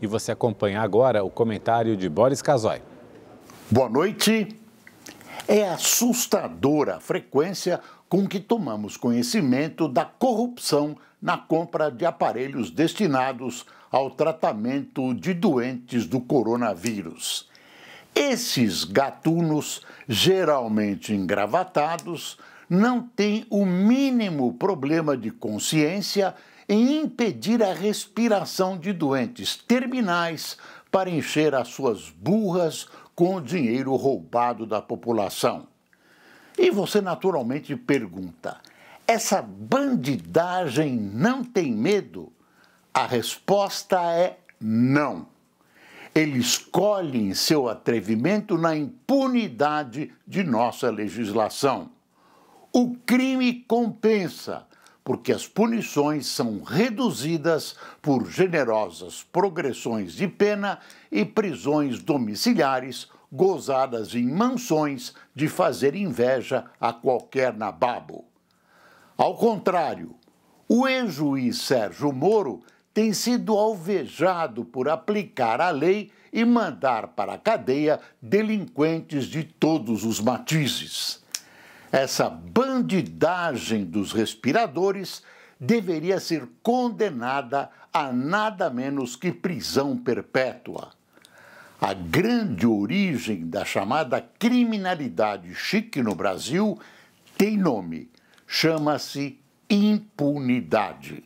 E você acompanha agora o comentário de Boris Casoy. Boa noite. É assustadora a frequência com que tomamos conhecimento da corrupção na compra de aparelhos destinados ao tratamento de doentes do coronavírus. Esses gatunos, geralmente engravatados, não têm o mínimo problema de consciência em impedir a respiração de doentes terminais para encher as suas burras com o dinheiro roubado da população. E você naturalmente pergunta: essa bandidagem não tem medo? A resposta é não. Eles colhem seu atrevimento na impunidade de nossa legislação. O crime compensa porque as punições são reduzidas por generosas progressões de pena e prisões domiciliares gozadas em mansões de fazer inveja a qualquer nababo. Ao contrário, o ex-juiz Sérgio Moro tem sido alvejado por aplicar a lei e mandar para a cadeia delinquentes de todos os matizes. Essa bandidagem dos respiradores deveria ser condenada a nada menos que prisão perpétua. A grande origem da chamada criminalidade chique no Brasil tem nome, chama-se impunidade.